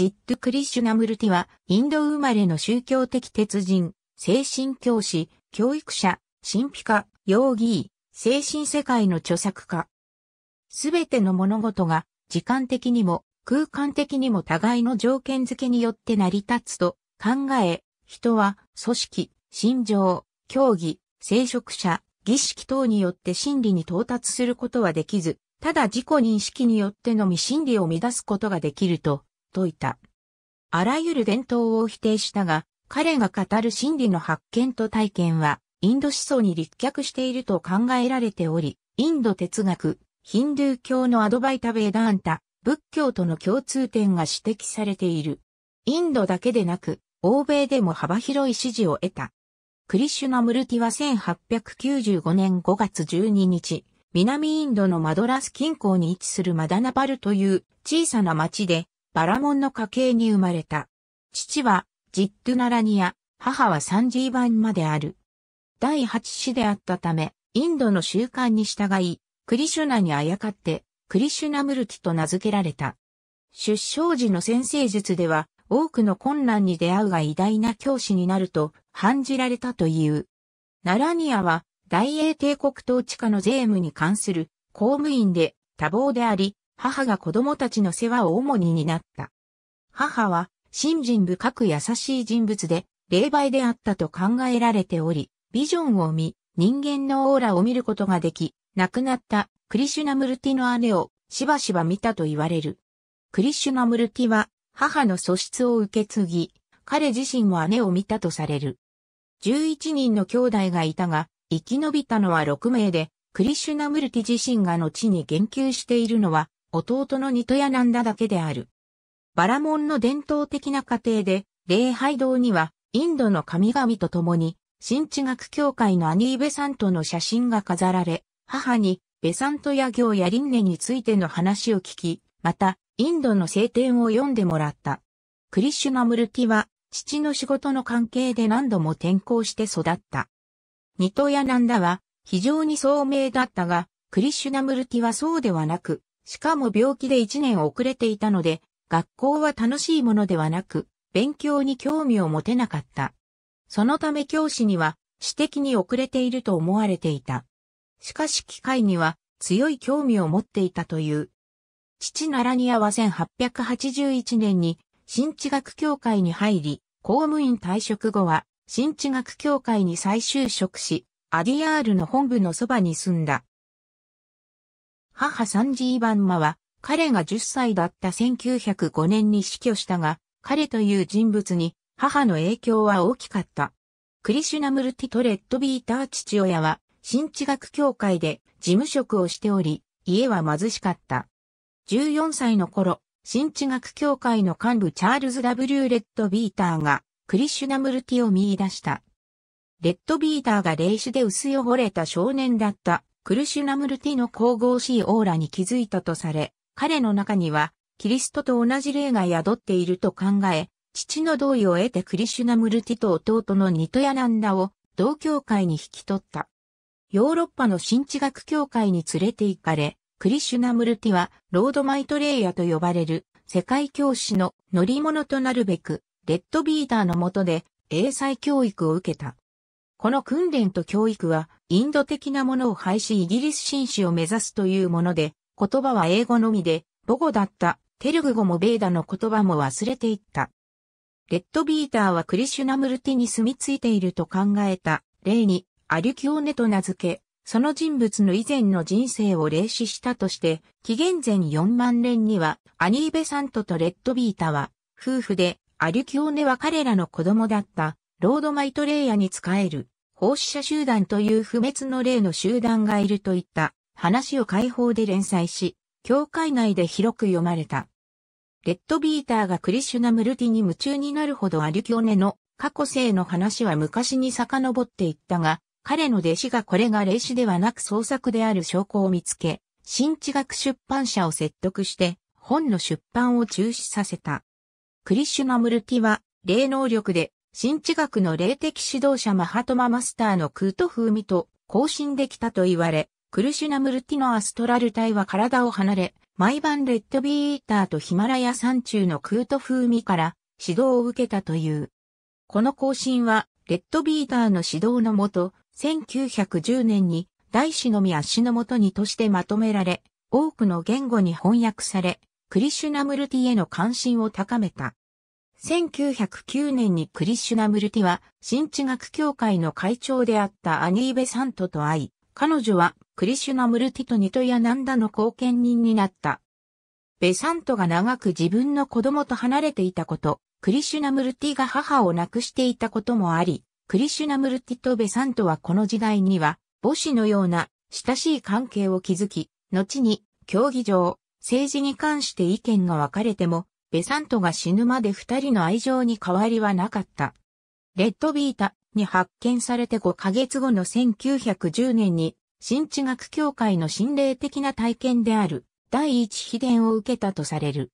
ジッド・クリシュナムルティは、インド生まれの宗教的鉄人、精神教師、教育者、神秘家、容疑精神世界の著作家。すべての物事が、時間的にも、空間的にも互いの条件付けによって成り立つと考え、人は組織、心情、競技、聖職者、儀式等によって真理に到達することはできず、ただ自己認識によってのみ真理を乱すことができるとといた。あらゆる伝統を否定したが、彼が語る真理の発見と体験は、インド思想に立脚していると考えられており、インド哲学、ヒンドゥー教のアドバイタ・ベーダーンタ、仏教との共通点が指摘されている。インドだけでなく、欧米でも幅広い支持を得た。クリシュナムルティは1895年5月12日、南インドのマドラス近郊に位置するマダナパルという小さな町でバラモンの家系に生まれた。父はジッドゥナラニア、母はサンジーバンまである。第八子であったため、インドの習慣に従い、クリシュナにあやかって、クリシュナムルティと名付けられた。出生時の先生術では、多くの困難に出会うが偉大な教師になると、判じられたという。ナラニアは、大英帝国統治下の税務に関する公務員で多忙であり、母が子供たちの世話を主に担った。母は、信心深く優しい人物で、霊媒であったと考えられており、ビジョンを見、人間のオーラを見ることができ、亡くなったクリシュナムルティの姉をしばしば見たと言われる。クリシュナムルティは母の素質を受け継ぎ、彼自身も姉を見たとされる。11人の兄弟がいたが、生き延びたのは6名で、クリシュナムルティ自身が後に言及しているのは弟のニトヤナンダだけである。バラモンの伝統的な家庭で、礼拝堂には、インドの神々と共に、新地学協会のアニー・ベサントの写真が飾られ、母に、ベサントや行や輪廻についての話を聞き、また、インドの聖典を読んでもらった。クリシュナムルティは、父の仕事の関係で何度も転校して育った。ニトヤナンダは、非常に聡明だったが、クリシュナムルティはそうではなく、しかも病気で1年遅れていたので、学校は楽しいものではなく、勉強に興味を持てなかった。そのため教師には、私的に遅れていると思われていた。しかし機械には強い興味を持っていたという。父ナラニアは1881年に新地学協会に入り、公務員退職後は新地学協会に再就職し、アディアールの本部のそばに住んだ。母サンジーバンマは、彼が10歳だった1905年に死去したが、彼という人物に母の影響は大きかった。クリシュナムルティトレッドビーター父親は、新地学協会で事務職をしており、家は貧しかった。14歳の頃、新地学協会の幹部チャールズ・ W・ レッドビーターが、クリシュナムルティを見出した。レッドビーターが霊視で薄汚れた少年だったクルシュナムルティの神々しいオーラに気づいたとされ、彼の中には、キリストと同じ霊が宿っていると考え、父の同意を得てクリシュナムルティと弟のニトヤナンダを同教会に引き取った。ヨーロッパの新地学教会に連れて行かれ、クリシュナムルティはロードマイトレイヤと呼ばれる世界教師の乗り物となるべく、レッドビーダーの下で英才教育を受けた。この訓練と教育は、インド的なものを廃しイギリス紳士を目指すというもので、言葉は英語のみで、母語だったテルグ語もベーダの言葉も忘れていった。レッドビーターはクリシュナムルティに住み着いていると考えた、例に、アリュキオネと名付け、その人物の以前の人生を霊視したとして、紀元前4万年には、アニーベサントとレッドビータは、夫婦で、アリュキオネは彼らの子供だった、ロードマイトレイヤに仕える。奉仕者集団という不滅の例の集団がいるといった話を解放で連載し、教会内で広く読まれた。レッドビーターがクリシュナムルティに夢中になるほどアリュキョネの過去性の話は昔に遡っていったが、彼の弟子がこれが霊視ではなく創作である証拠を見つけ、新知学出版社を説得して本の出版を中止させた。クリシュナムルティは霊能力で新知学の霊的指導者マハトママスターのクート風味と交信できたと言われ、クルシュナムルティのアストラル体は体を離れ、毎晩レッドビーイーターとヒマラヤ山中のクート風味から指導を受けたという。この更新は、レッドビーターの指導のもと、1910年に大師のみ足のもとにとしてまとめられ、多くの言語に翻訳され、クリシュナムルティへの関心を高めた。1909年にクリシュナムルティは、新知学協会の会長であったアニーベサントと会い、彼女はクリシュナムルティとニトヤナンダの後見人になった。ベサントが長く自分の子供と離れていたこと、クリシュナムルティが母を亡くしていたこともあり、クリシュナムルティとベサントはこの時代には、母子のような親しい関係を築き、後に、競技場、政治に関して意見が分かれても、ベサントが死ぬまで二人の愛情に変わりはなかった。レッドビータに発見されて5ヶ月後の1910年に、新地学協会の心霊的な体験である第一秘伝を受けたとされる。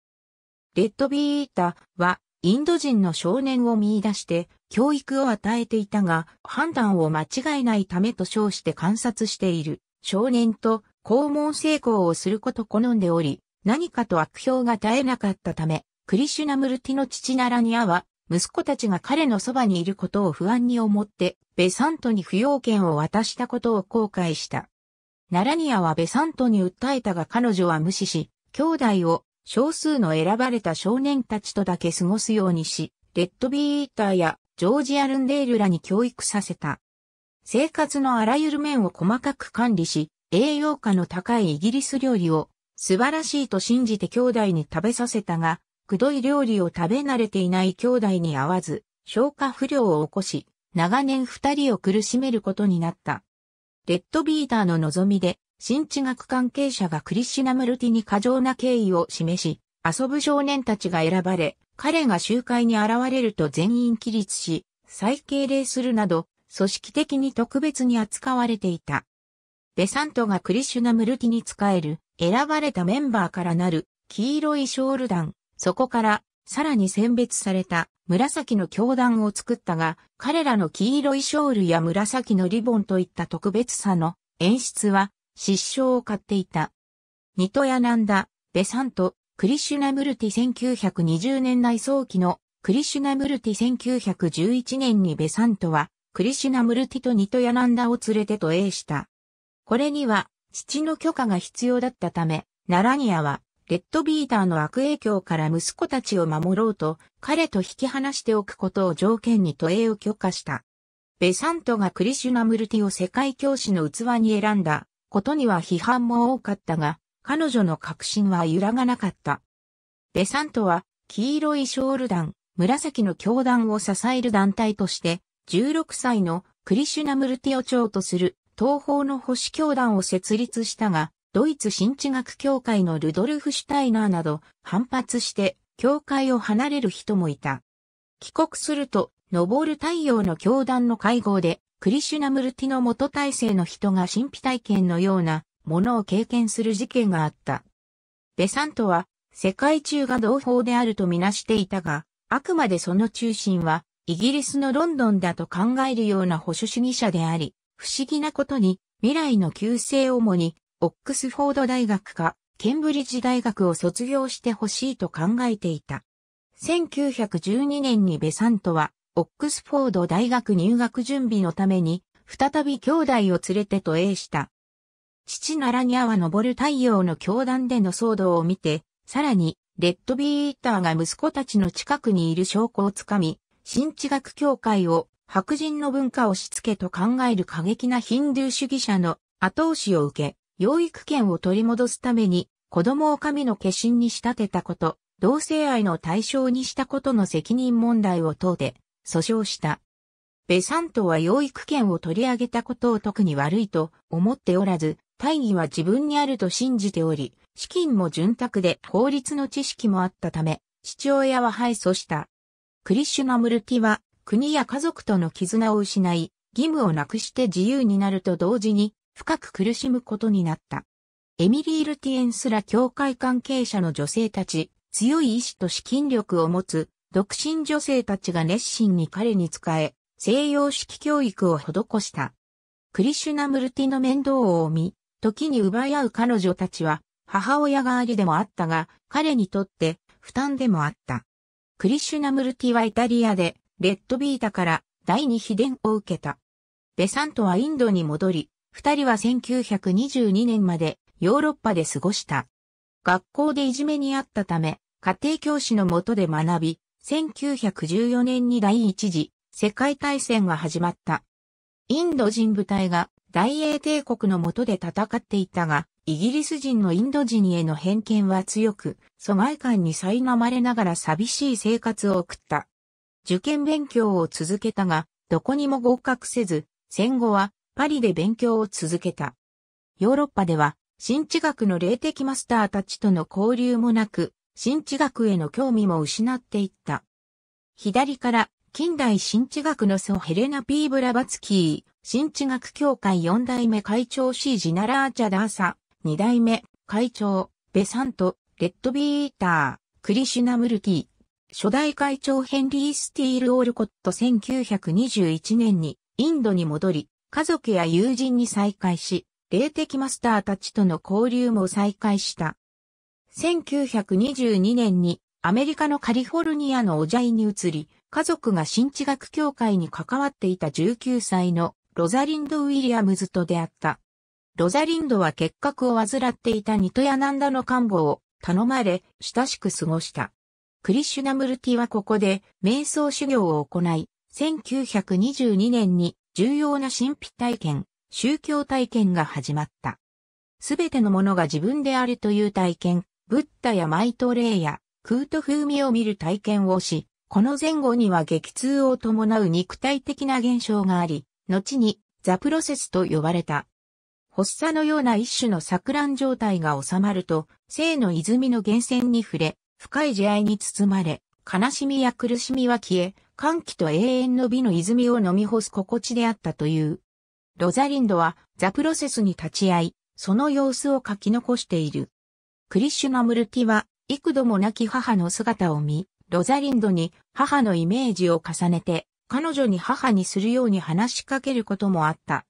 レッドビータはインド人の少年を見出して教育を与えていたが判断を間違えないためと称して観察している少年と肛門成功をすること好んでおり何かと悪評が絶えなかったため、クリシュナムルティの父ナラニアは、息子たちが彼のそばにいることを不安に思って、ベサントに扶養権を渡したことを後悔した。ナラニアはベサントに訴えたが彼女は無視し、兄弟を少数の選ばれた少年たちとだけ過ごすようにし、レッドビーイーターやジョージ・アルンデールらに教育させた。生活のあらゆる面を細かく管理し、栄養価の高いイギリス料理を素晴らしいと信じて兄弟に食べさせたが、くどい料理を食べ慣れていない兄弟に合わず、消化不良を起こし、長年二人を苦しめることになった。レッドビーターの望みで、新知学関係者がクリシナムルティに過剰な敬意を示し、遊ぶ少年たちが選ばれ、彼が集会に現れると全員起立し、再敬礼するなど、組織的に特別に扱われていた。ベサントがクリシュナムルティに仕える選ばれたメンバーからなる黄色いショール団、そこからさらに選別された紫の教団を作ったが、彼らの黄色いショールや紫のリボンといった特別さの演出は失笑を買っていた。ニトヤナンダ、ベサント、クリシュナムルティ1920年代早期のクリシュナムルティ1911年にベサントはクリシュナムルティとニトヤナンダを連れて渡英した。これには父の許可が必要だったため、ナラニアは、レッドビーターの悪影響から息子たちを守ろうと、彼と引き離しておくことを条件に都営を許可した。ベサントがクリシュナムルティを世界教師の器に選んだことには批判も多かったが、彼女の確信は揺らがなかった。ベサントは、黄色いショール団、紫の教団を支える団体として、16歳のクリシュナムルティを長とする東方の保守教団を設立したが、ドイツ新知学協会のルドルフ・シュタイナーなど反発して教会を離れる人もいた。帰国すると、昇る太陽の教団の会合で、クリシュナムルティの元体制の人が神秘体験のようなものを経験する事件があった。デサントは、世界中が同胞であるとみなしていたが、あくまでその中心は、イギリスのロンドンだと考えるような保守主義者であり、不思議なことに、未来の旧姓主に、オックスフォード大学か、ケンブリッジ大学を卒業してほしいと考えていた。1912年にベサントは、オックスフォード大学入学準備のために、再び兄弟を連れて渡英した。父ならにゃは昇る太陽の教団での騒動を見て、さらに、レッドビーターが息子たちの近くにいる証拠をつかみ、新地学協会を白人の文化をしつけと考える過激なヒンドゥー主義者の後押しを受け、養育権を取り戻すために子供を神の化身に仕立てたこと、同性愛の対象にしたことの責任問題を問うて訴訟した。ベサントは養育権を取り上げたことを特に悪いと思っておらず、大義は自分にあると信じており、資金も潤沢で法律の知識もあったため、父親は敗訴した。クリシュナムルティは国や家族との絆を失い、義務をなくして自由になると同時に、深く苦しむことになった。エミリー・ルティエンスら教会関係者の女性たち、強い意志と資金力を持つ、独身女性たちが熱心に彼に仕え、西洋式教育を施した。クリシュナムルティの面倒を見、時に奪い合う彼女たちは、母親代わりでもあったが、彼にとって負担でもあった。クリシュナムルティはイタリアでレッドビータから第二秘伝を受けた。ベサントはインドに戻り、二人は1922年までヨーロッパで過ごした。学校でいじめにあったため、家庭教師の下で学び、1914年に第一次世界大戦が始まった。インド人部隊が大英帝国の下で戦っていたが、イギリス人のインド人への偏見は強く、疎外感に苛まれながら寂しい生活を送った。受験勉強を続けたが、どこにも合格せず、戦後はパリで勉強を続けた。ヨーロッパでは、新地学の霊的マスターたちとの交流もなく、新地学への興味も失っていった。左から、近代新地学の祖ヘレナ・ピー・ブラバツキー、新地学協会4代目会長 C・ ジナラー・チャダーサ、2代目会長、ベサント、レッドビーター、クリシュナ・ムルキー、初代会長ヘンリー・スティール・オールコット1921年にインドに戻り、家族や友人に再会し、霊的マスターたちとの交流も再開した。1922年にアメリカのカリフォルニアのオジャイに移り、家族が新地学協会に関わっていた19歳のロザリンド・ウィリアムズと出会った。ロザリンドは結核を患っていたニトヤナンダの看護を頼まれ親しく過ごした。クリシュナムルティはここで瞑想修行を行い、1922年に重要な神秘体験、宗教体験が始まった。すべてのものが自分であるという体験、ブッダやマイトレイやクート風味を見る体験をし、この前後には激痛を伴う肉体的な現象があり、後にザプロセスと呼ばれた。発作のような一種の錯乱状態が収まると、生の泉の源泉に触れ、深い慈愛に包まれ、悲しみや苦しみは消え、歓喜と永遠の美の泉を飲み干す心地であったという。ロザリンドはザプロセスに立ち会い、その様子を書き残している。クリシュナムルティは、幾度も亡き母の姿を見、ロザリンドに母のイメージを重ねて、彼女に母にするように話しかけることもあった。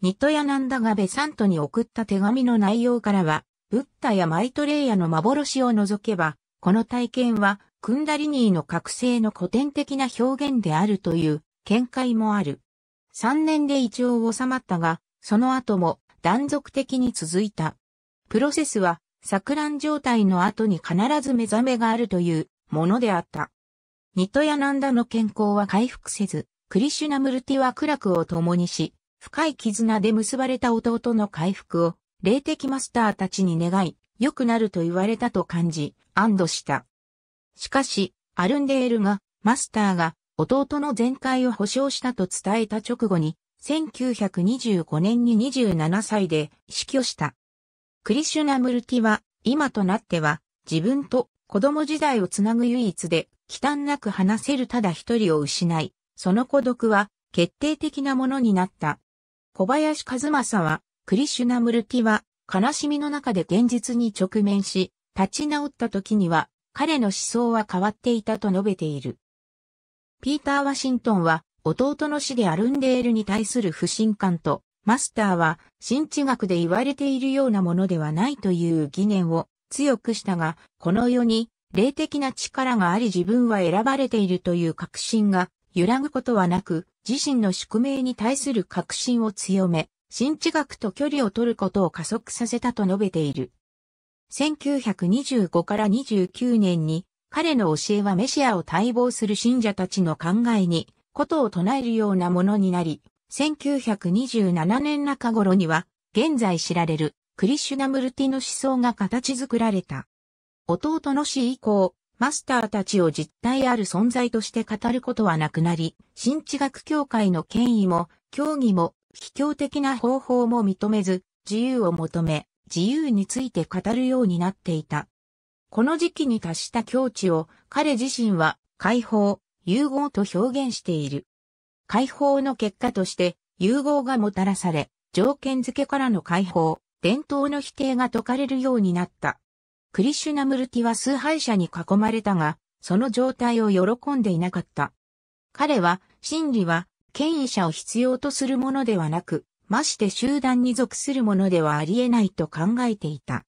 ニトヤナンダがベサントに送った手紙の内容からは、ブッダやマイトレイヤの幻を除けば、この体験は、クンダリニーの覚醒の古典的な表現であるという見解もある。3年で一応収まったが、その後も断続的に続いた。プロセスは、錯乱状態の後に必ず目覚めがあるというものであった。ニトヤナンダの健康は回復せず、クリシュナムルティは苦楽を共にし、深い絆で結ばれた弟の回復を、霊的マスターたちに願い、良くなると言われたと感じ、安堵した。しかし、アルンデールが、マスターが、弟の全開を保証したと伝えた直後に、1925年に27歳で死去した。クリシュナムルティは、今となっては、自分と子供時代をつなぐ唯一で、忌憚なく話せるただ一人を失い、その孤独は、決定的なものになった。小林和正は、クリシュナムルティは、悲しみの中で現実に直面し、立ち直った時には、彼の思想は変わっていたと述べている。ピーター・ワシントンは、弟の死でアルンデールに対する不信感と、マスターは、新知学で言われているようなものではないという疑念を強くしたが、この世に、霊的な力があり自分は選ばれているという確信が揺らぐことはなく、自身の宿命に対する確信を強め、新知学と距離を取ることを加速させたと述べている。1925から29年に彼の教えはメシアを待望する信者たちの考えに、ことを唱えるようなものになり、1927年中頃には、現在知られるクリシュナムルティの思想が形作られた。弟の死以降、マスターたちを実体ある存在として語ることはなくなり、新知学協会の権威も、教義も、卑怯的な方法も認めず、自由を求め、自由について語るようになっていた。この時期に達した境地を彼自身は解放、融合と表現している。解放の結果として融合がもたらされ、条件付けからの解放、伝統の否定が解かれるようになった。クリシュナムルティは崇拝者に囲まれたが、その状態を喜んでいなかった。彼は、真理は権威者を必要とするものではなく、まして集団に属するものではあり得ないと考えていた。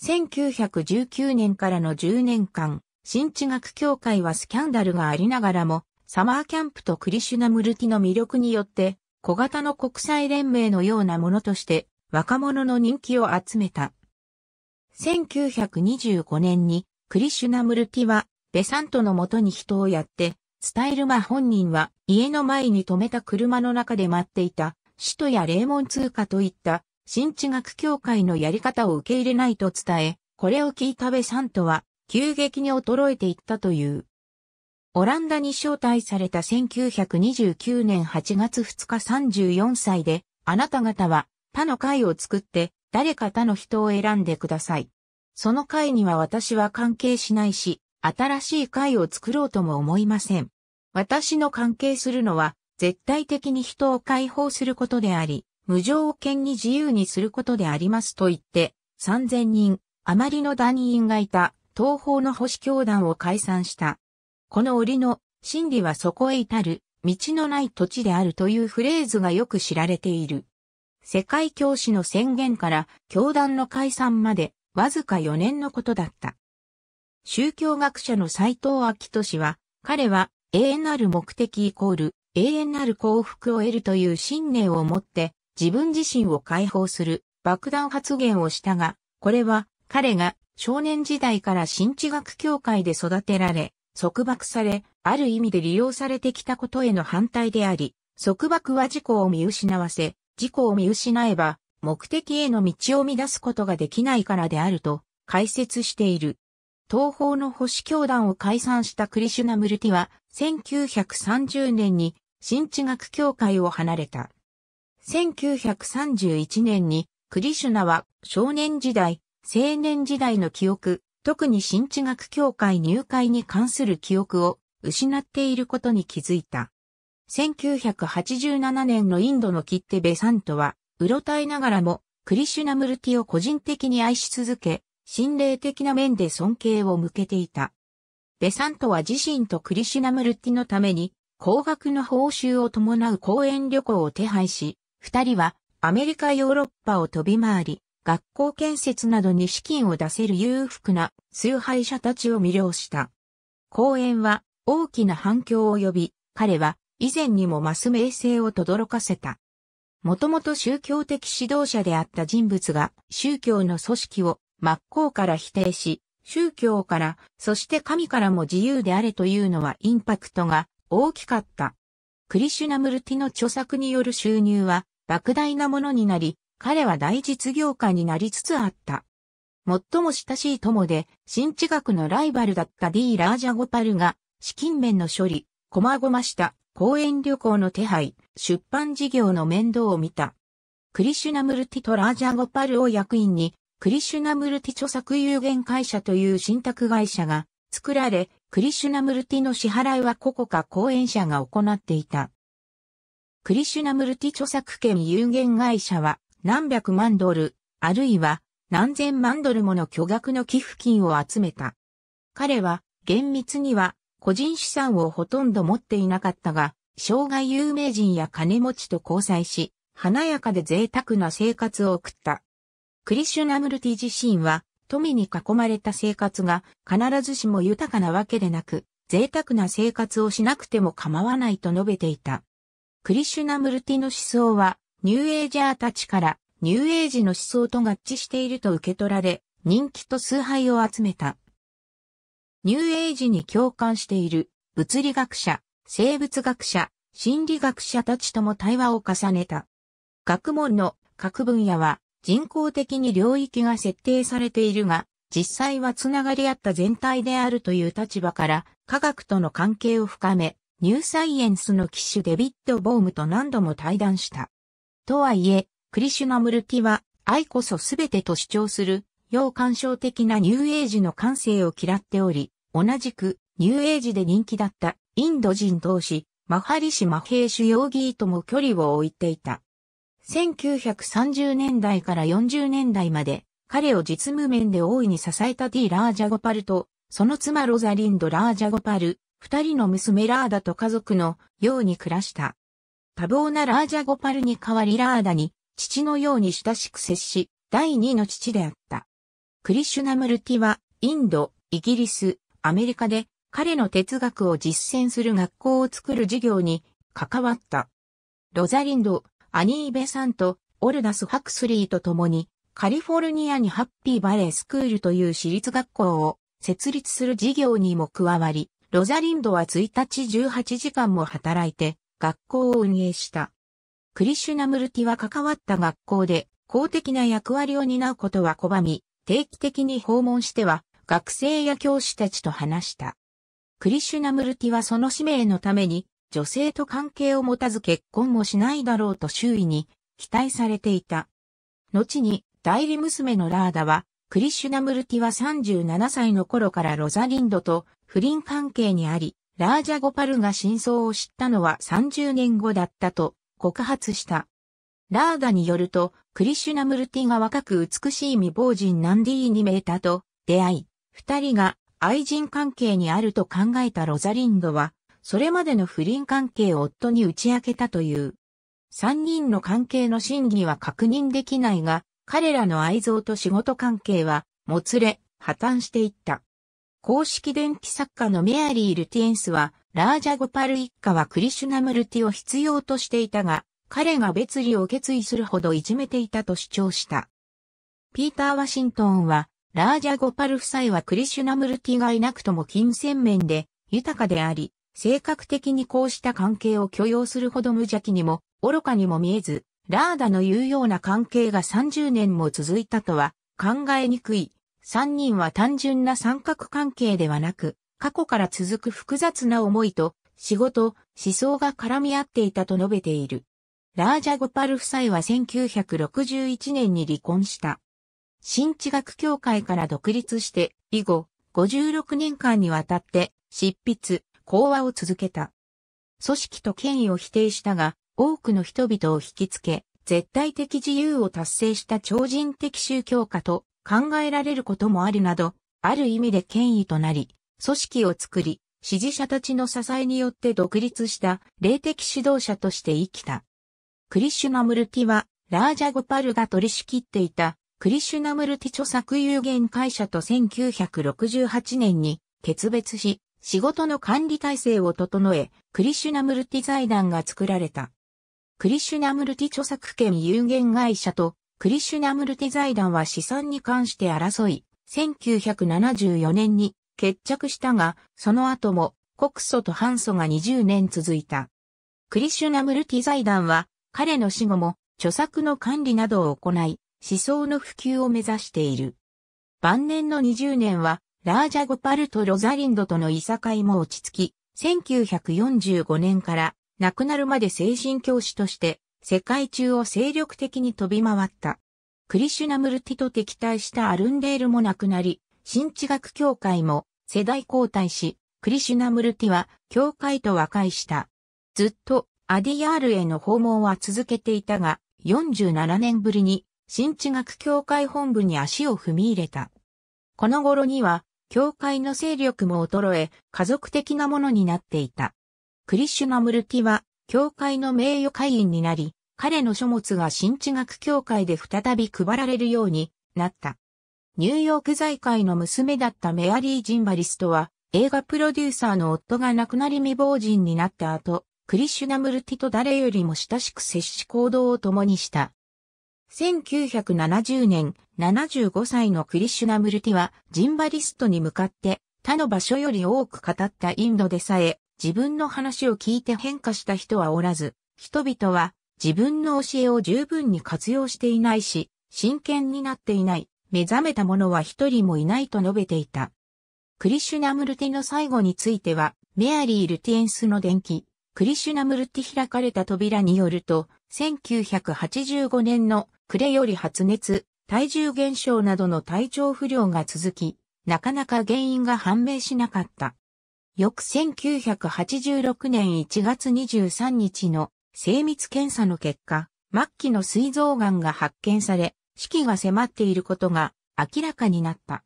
1919年からの10年間、新地学協会はスキャンダルがありながらも、サマーキャンプとクリシュナムルティの魅力によって、小型の国際連盟のようなものとして、若者の人気を集めた。1925年に、クリシュナムルティは、ベサントのもとに人をやって、スタイルマ本人は家の前に止めた車の中で待っていた、首都や霊門通貨といった新地学協会のやり方を受け入れないと伝え、これを聞いたべさんとは急激に衰えていったという。オランダに招待された1929年8月2日34歳で、あなた方は他の会を作って誰か他の人を選んでください。その会には私は関係しないし、新しい会を作ろうとも思いません。私の関係するのは、絶対的に人を解放することであり、無条件に自由にすることでありますと言って、3000人、余りの団員がいた、東方の保守教団を解散した。この折の、真理はそこへ至る、道のない土地であるというフレーズがよく知られている。世界教師の宣言から教団の解散までわずか4年のことだった。宗教学者の斎藤昭俊は、彼は永遠なる目的イコール永遠なる幸福を得るという信念を持って自分自身を解放する爆弾発言をしたが、これは彼が少年時代から新知学協会で育てられ、束縛され、ある意味で利用されてきたことへの反対であり、束縛は自己を見失わせ、自己を見失えば目的への道を乱すことができないからであると解説している。東方の保守教団を解散したクリシュナムルティは、1930年に新地学協会を離れた。1931年にクリシュナは少年時代、青年時代の記憶、特に新地学協会入会に関する記憶を失っていることに気づいた。1987年のインドの切手ベサントは、うろたえながらもクリシュナムルティを個人的に愛し続け、心霊的な面で尊敬を向けていた。ベサントは自身とクリシナムルティのために、高額の報酬を伴う公園旅行を手配し、二人はアメリカヨーロッパを飛び回り、学校建設などに資金を出せる裕福な崇拝者たちを魅了した。公演は大きな反響を呼び、彼は以前にもマス名声を轟かせた。もともと宗教的指導者であった人物が宗教の組織を真っ向から否定し、宗教から、そして神からも自由であれというのはインパクトが大きかった。クリシュナムルティの著作による収入は莫大なものになり、彼は大実業家になりつつあった。最も親しい友で、新知学のライバルだった D・ ラージャゴパルが、資金面の処理、こまごました、公園旅行の手配、出版事業の面倒を見た。クリシュナムルティとラージャゴパルを役員にクリシュナムルティ著作有限会社という信託会社が作られ、クリシュナムルティの支払いは個々か講演者が行っていた。クリシュナムルティ著作権有限会社は何百万ドル、あるいは何千万ドルもの巨額の寄付金を集めた。彼は厳密には個人資産をほとんど持っていなかったが、生涯有名人や金持ちと交際し、華やかで贅沢な生活を送った。クリシュナムルティ自身は、富に囲まれた生活が必ずしも豊かなわけでなく、贅沢な生活をしなくても構わないと述べていた。クリシュナムルティの思想は、ニューエイジャーたちからニューエイジの思想と合致していると受け取られ、人気と崇拝を集めた。ニューエイジに共感している物理学者、生物学者、心理学者たちとも対話を重ねた。学問の各分野は人工的に領域が設定されているが、実際はつながり合った全体であるという立場から、科学との関係を深め、ニューサイエンスの機種デビッド・ボームと何度も対談した。とはいえ、クリシュナムルティは、愛こそ全てと主張する、要干渉的なニューエイジの感性を嫌っており、同じく、ニューエイジで人気だった、インド人同士、マハリシ・マヘーシュ・ヨーギーとも距離を置いていた。1930年代から40年代まで、彼を実務面で大いに支えたィ・ラージャゴパルと、その妻ロザリンド・ラージャゴパル、二人の娘ラーダと家族のように暮らした。多忙なラージャゴパルに代わりラーダに、父のように親しく接し、第二の父であった。クリシュナムルティは、インド、イギリス、アメリカで、彼の哲学を実践する学校を作る事業に関わった。ロザリンド、アニーベさんとオルダス・ハクスリーと共に、カリフォルニアにハッピーバレースクールという私立学校を設立する事業にも加わり、ロザリンドは1日18時間も働いて学校を運営した。クリシュナムルティは関わった学校で公的な役割を担うことは拒み、定期的に訪問しては学生や教師たちと話した。クリシュナムルティはその使命のために女性と関係を持たず結婚もしないだろうと周囲に期待されていた。後に代理娘のラーダは、クリシュナムルティは37歳の頃からロザリンドと不倫関係にあり、ラージャゴパルが真相を知ったのは30年後だったと告発した。ラーダによると、クリシュナムルティが若く美しい未亡人ナンディーニメータと出会い、二人が愛人関係にあると考えたロザリンドは、それまでの不倫関係を夫に打ち明けたという。三人の関係の真偽は確認できないが、彼らの愛憎と仕事関係は、もつれ、破綻していった。公式電気作家のメアリー・ルティエンスは、ラージャ・ゴパル一家はクリシュナムルティを必要としていたが、彼が別離を決意するほどいじめていたと主張した。ピーター・ワシントンは、ラージャ・ゴパル夫妻はクリシュナムルティがいなくとも金銭面で豊かであり、性格的にこうした関係を許容するほど無邪気にも愚かにも見えず、ラーダの言うような関係が30年も続いたとは考えにくい。3人は単純な三角関係ではなく、過去から続く複雑な思いと仕事、思想が絡み合っていたと述べている。ラージャ・ゴパル夫妻は1961年に離婚した。新知学協会から独立して、以後、56年間にわたって、執筆、講話を続けた。組織と権威を否定したが、多くの人々を引きつけ、絶対的自由を達成した超人的宗教家と考えられることもあるなど、ある意味で権威となり、組織を作り、支持者たちの支えによって独立した霊的指導者として生きた。クリシュナムルティは、ラージャゴパルが取り仕切っていた、クリシュナムルティ著作有限会社と1968年に決別し、仕事の管理体制を整え、クリシュナムルティ財団が作られた。クリシュナムルティ著作権有限会社とクリシュナムルティ財団は資産に関して争い、1974年に決着したが、その後も告訴と反訴が20年続いた。クリシュナムルティ財団は彼の死後も著作の管理などを行い、思想の普及を目指している。晩年の20年はラージャゴパルとロザリンドとのいさかいも落ち着き、1945年から亡くなるまで精神教師として世界中を精力的に飛び回った。クリシュナムルティと敵対したアルンデールも亡くなり、新地学協会も世代交代し、クリシュナムルティは教会と和解した。ずっとアディヤールへの訪問は続けていたが、47年ぶりに新地学協会本部に足を踏み入れた。この頃には教会の勢力も衰え、家族的なものになっていた。クリシュナムルティは、教会の名誉会員になり、彼の書物が新地学協会で再び配られるようになった。ニューヨーク財界の娘だったメアリー・ジンバリストは、映画プロデューサーの夫が亡くなり未亡人になった後、クリシュナムルティと誰よりも親しく接し行動を共にした。1970年、75歳のクリシュナムルティは、ジンバリストに向かって、他の場所より多く語ったインドでさえ、自分の話を聞いて変化した人はおらず、人々は自分の教えを十分に活用していないし、真剣になっていない、目覚めた者は一人もいないと述べていた。クリシュナムルティの最後については、メアリー・ルティエンスの伝記、クリシュナムルティ開かれた扉によると、1985年の暮れより発熱、体重減少などの体調不良が続き、なかなか原因が判明しなかった。翌1986年1月23日の精密検査の結果、末期の膵臓んが発見され、死期が迫っていることが明らかになった。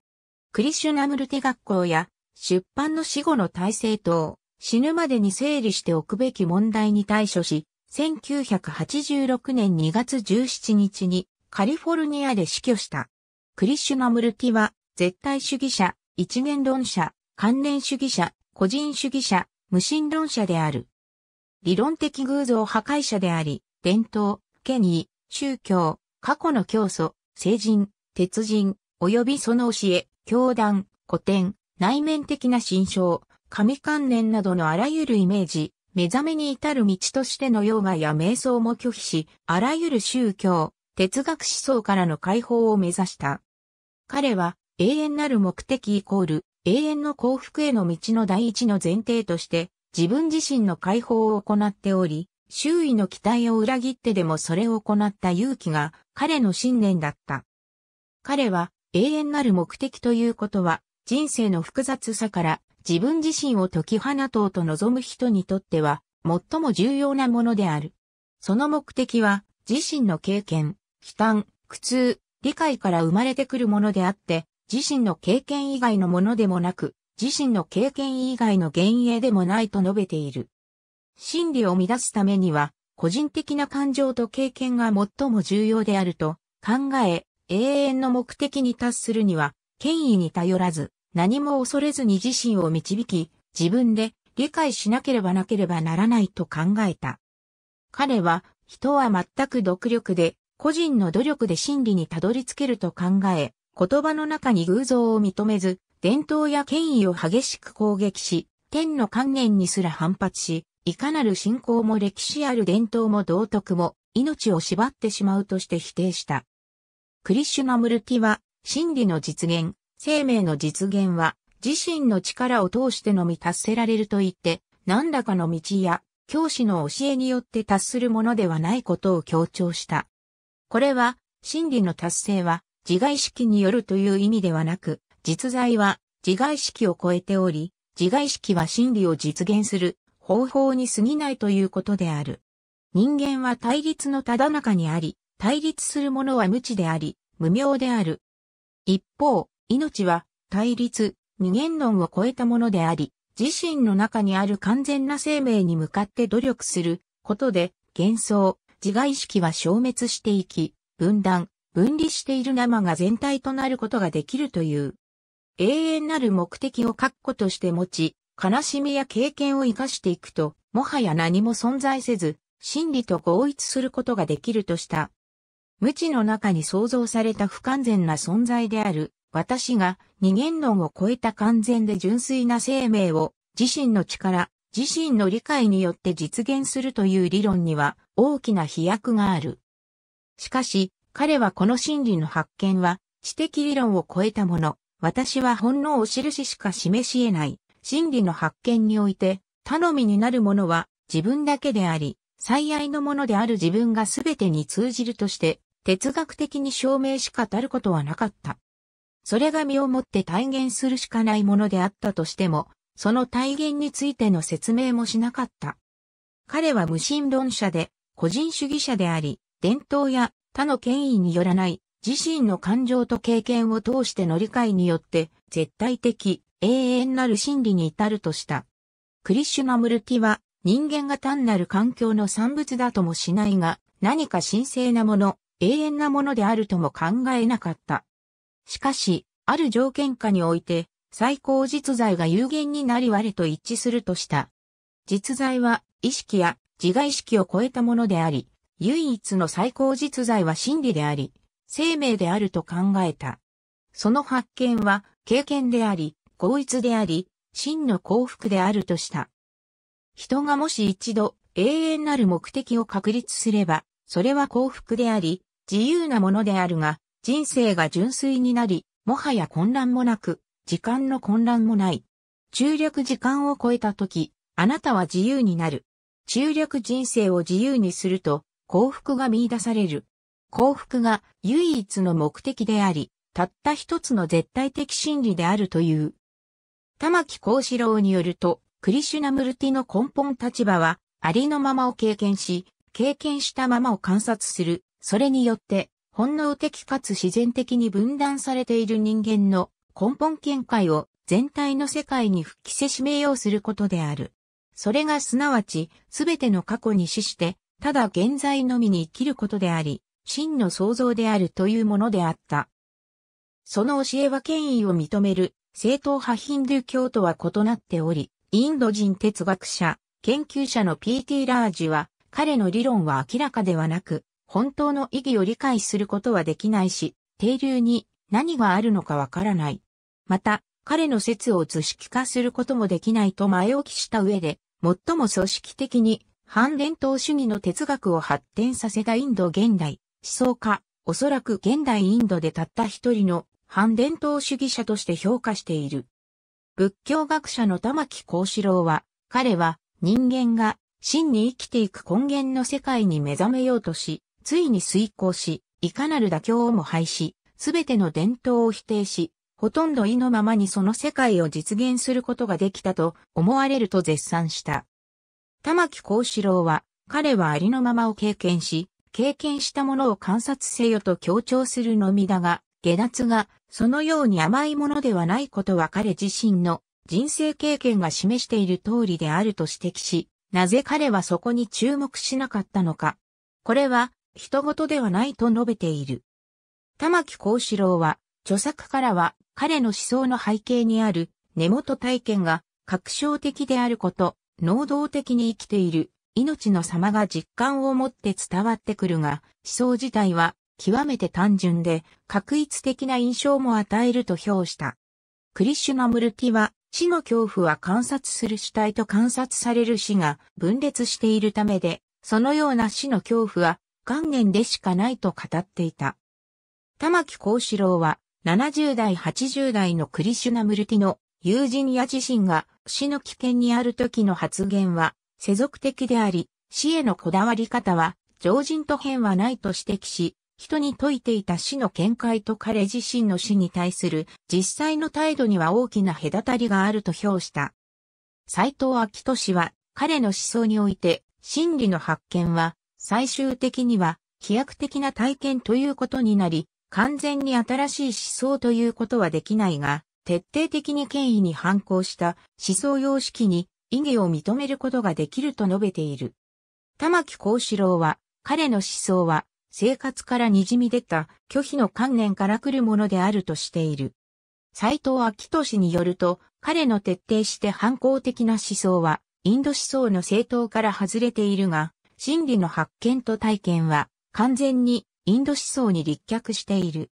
クリシュナムルテ学校や出版の死後の体制等、死ぬまでに整理しておくべき問題に対処し、1986年2月17日にカリフォルニアで死去した。クリシュナムルティは、絶対主義者、一元論者、関連主義者、個人主義者、無神論者である。理論的偶像破壊者であり、伝統、権威、宗教、過去の教祖、聖人、鉄人、及びその教え、教団、古典、内面的な心象、神関連などのあらゆるイメージ、目覚めに至る道としてのヨガや瞑想も拒否し、あらゆる宗教、哲学思想からの解放を目指した。彼は、永遠なる目的イコール、永遠の幸福への道の第一の前提として、自分自身の解放を行っており、周囲の期待を裏切ってでもそれを行った勇気が彼の信念だった。彼は永遠なる目的ということは人生の複雑さから自分自身を解き放とうと望む人にとっては、最も重要なものである。その目的は、自身の経験、悲嘆、苦痛、理解から生まれてくるものであって、自身の経験以外のものでもなく、自身の経験以外の幻影でもないと述べている。真理を乱すためには、個人的な感情と経験が最も重要であると考え、永遠の目的に達するには、権威に頼らず、何も恐れずに自身を導き、自分で理解しなければなければならないと考えた。彼は、人は全く独力で、個人の努力で真理にたどり着けると考え、言葉の中に偶像を認めず、伝統や権威を激しく攻撃し、天の観念にすら反発し、いかなる信仰も歴史ある伝統も道徳も命を縛ってしまうとして否定した。クリシュナムルティは真理の実現、生命の実現は自身の力を通してのみ達せられると言って、何らかの道や教師の教えによって達するものではないことを強調した。これは、真理の達成は自害式によるという意味ではなく、実在は自害式を超えており、自害式は真理を実現する方法に過ぎないということである。人間は対立のただ中にあり、対立するものは無知であり、無明である。一方、命は対立、二元論を超えたものであり、自身の中にある完全な生命に向かって努力することで、幻想、自我意識は消滅していき、分断、分離している生が全体となることができるという。永遠なる目的を確固として持ち、悲しみや経験を生かしていくと、もはや何も存在せず、真理と合一することができるとした。無知の中に創造された不完全な存在である私が二元論を超えた完全で純粋な生命を自身の力、自身の理解によって実現するという理論には大きな飛躍がある。しかし、彼はこの真理の発見は知的理論を超えたもの、私は本能を印しか示し得ない真理の発見において頼みになるものは自分だけであり、最愛のものである自分が全てに通じるとして哲学的に証明しかたることはなかった。それが身をもって体現するしかないものであったとしても、その体現についての説明もしなかった。彼は無神論者で、個人主義者であり、伝統や他の権威によらない自身の感情と経験を通しての理解によって絶対的永遠なる真理に至るとした。クリシュナムルティは人間が単なる環境の産物だともしないが何か神聖なもの、永遠なものであるとも考えなかった。しかし、ある条件下において、最高実在が有限になり我と一致するとした。実在は、意識や自我意識を超えたものであり、唯一の最高実在は真理であり、生命であると考えた。その発見は、経験であり、合一であり、真の幸福であるとした。人がもし一度永遠なる目的を確立すれば、それは幸福であり、自由なものであるが、人生が純粋になり、もはや混乱もなく、時間の混乱もない。中略時間を超えた時、あなたは自由になる。中略人生を自由にすると、幸福が見出される。幸福が唯一の目的であり、たった一つの絶対的真理であるという。玉木幸四郎によると、クリシュナムルティの根本立場は、ありのままを経験し、経験したままを観察する。それによって、本能的かつ自然的に分断されている人間の根本見解を全体の世界に復帰せしめようすることである。それがすなわち、すべての過去に死して、ただ現在のみに生きることであり、真の創造であるというものであった。その教えは権威を認める正統派ヒンドゥー教とは異なっており、インド人哲学者、研究者の P.T. ラージは、彼の理論は明らかではなく、本当の意義を理解することはできないし、定流に何があるのかわからない。また、彼の説を図式化することもできないと前置きした上で、最も組織的に反伝統主義の哲学を発展させたインド現代、思想家、おそらく現代インドでたった一人の反伝統主義者として評価している。仏教学者の玉木幸四郎は、彼は人間が真に生きていく根源の世界に目覚めようとし、ついに遂行し、いかなる妥協をも廃止、すべての伝統を否定し、ほとんど意のままにその世界を実現することができたと思われると絶賛した。玉木幸四郎は、彼はありのままを経験し、経験したものを観察せよと強調するのみだが、下脱がそのように甘いものではないことは彼自身の人生経験が示している通りであると指摘し、なぜ彼はそこに注目しなかったのか。これは人事ではないと述べている。玉木幸四郎は、著作からは彼の思想の背景にある根元体験が確証的であること、能動的に生きている命の様が実感を持って伝わってくるが、思想自体は極めて単純で、確一的な印象も与えると評した。クリッシュナムルティは、死の恐怖は観察する主体と観察される死が分裂しているためで、そのような死の恐怖は元年でしかないと語っていた。玉木幸四郎は、70代80代のクリシュナムルティの友人や自身が死の危険にある時の発言は世俗的であり、死へのこだわり方は常人と変はないと指摘し、人に説いていた死の見解と彼自身の死に対する実際の態度には大きな隔たりがあると評した。斎藤昭俊は彼の思想において真理の発見は最終的には飛躍的な体験ということになり、完全に新しい思想ということはできないが、徹底的に権威に反抗した思想様式に意義を認めることができると述べている。玉木幸四郎は、彼の思想は生活から滲み出た拒否の観念から来るものであるとしている。斎藤昭俊によると、彼の徹底して反抗的な思想は、インド思想の政党から外れているが、真理の発見と体験は完全にインド思想に立脚している。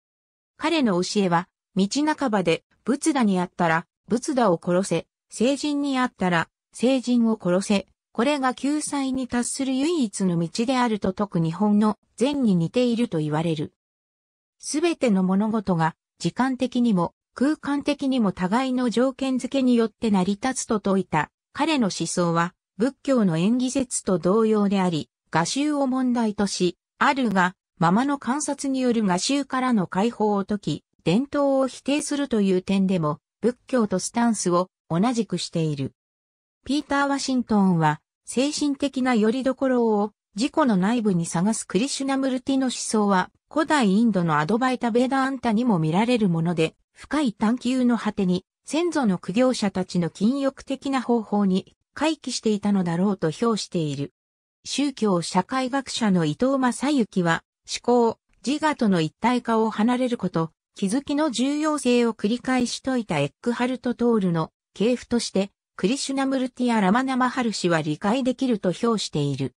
彼の教えは、道半ばで、仏陀にあったら、仏陀を殺せ、聖人にあったら、聖人を殺せ、これが救済に達する唯一の道であると説く日本の善に似ていると言われる。すべての物事が時間的にも空間的にも互いの条件付けによって成り立つと説いた彼の思想は仏教の演技説と同様であり、画集を問題とし、あるが、ままの観察による画集からの解放を解き、伝統を否定するという点でも、仏教とスタンスを同じくしている。ピーター・ワシントンは、精神的な拠り所を自己の内部に探すクリシュナムルティの思想は、古代インドのアドバイタ・ベダーンタにも見られるもので、深い探求の果てに、先祖の苦行者たちの禁欲的な方法に回帰していたのだろうと評している。宗教社会学者の伊藤正幸は、思考、自我との一体化を離れること、気づきの重要性を繰り返し説いたエックハルト・トールの系譜として、クリシュナムルティア・ラマナマハル氏は理解できると評している。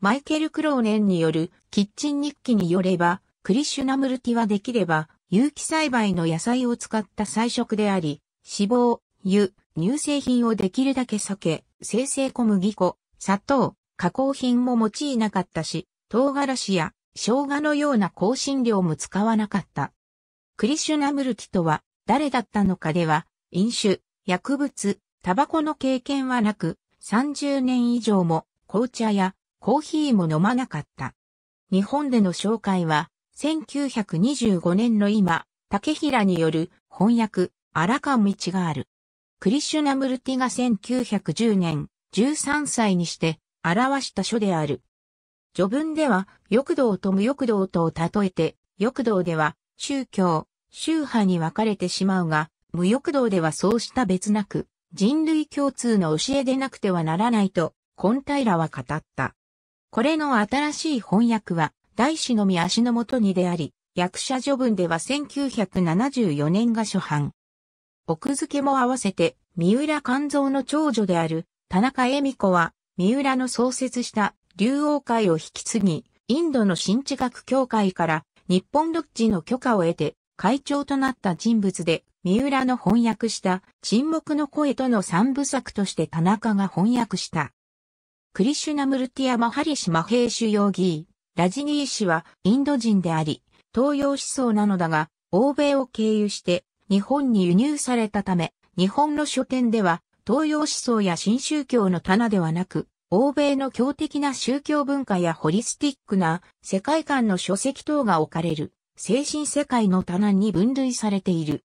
マイケル・クローネンによるキッチン日記によれば、クリシュナムルティはできれば、有機栽培の野菜を使った菜食であり、脂肪、油、乳製品をできるだけ避け、生成小麦粉、砂糖、加工品も用いなかったし、唐辛子や生姜のような香辛料も使わなかった。クリシュナムルティとは誰だったのかでは、飲酒、薬物、タバコの経験はなく、30年以上も紅茶やコーヒーも飲まなかった。日本での紹介は、1925年の今、竹平による翻訳、荒川道がある。クリシュナムルティが1910年、13歳にして、表した書である。序文では、欲道と無欲道とを例えて、欲道では、宗教、宗派に分かれてしまうが、無欲道ではそうした別なく、人類共通の教えでなくてはならないと、コンタイラは語った。これの新しい翻訳は、大師のみ足のもとにであり、役者序文では1974年が初版。奥付けも合わせて、三浦勘臓の長女である田中恵美子は、三浦の創設した竜王会を引き継ぎ、インドの新地学協会から日本独自の許可を得て会長となった人物で、三浦の翻訳した沈黙の声との三部作として田中が翻訳した。クリシュナムルティア・マハリシ・マヘイシュ・ヨーギー、ラジニー氏はインド人であり、東洋思想なのだが、欧米を経由して日本に輸入されたため、日本の書店では東洋思想や新宗教の棚ではなく、欧米の強的な宗教文化やホリスティックな世界観の書籍等が置かれる精神世界の棚に分類されている。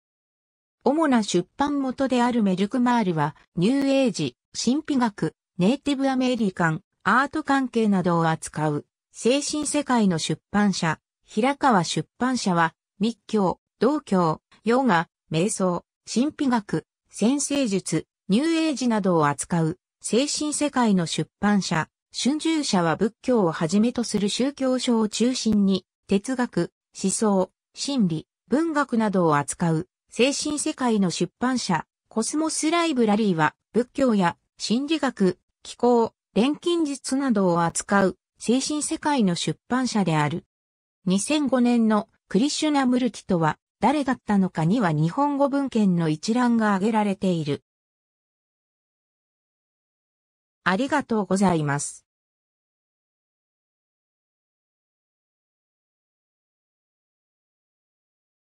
主な出版元であるメルクマールは、ニューエイジ、神秘学、ネイティブアメリカン、アート関係などを扱う、精神世界の出版社、平川出版社は、密教、道教、ヨガ、瞑想、神秘学、先生術、ニューエイジなどを扱う精神世界の出版社、春秋社は仏教をはじめとする宗教書を中心に哲学、思想、心理、文学などを扱う精神世界の出版社、コスモスライブラリーは仏教や心理学、気候、錬金術などを扱う精神世界の出版社である。2005年のクリシュナムルティとは誰だったのかには日本語文献の一覧が挙げられている。ありがとうございます。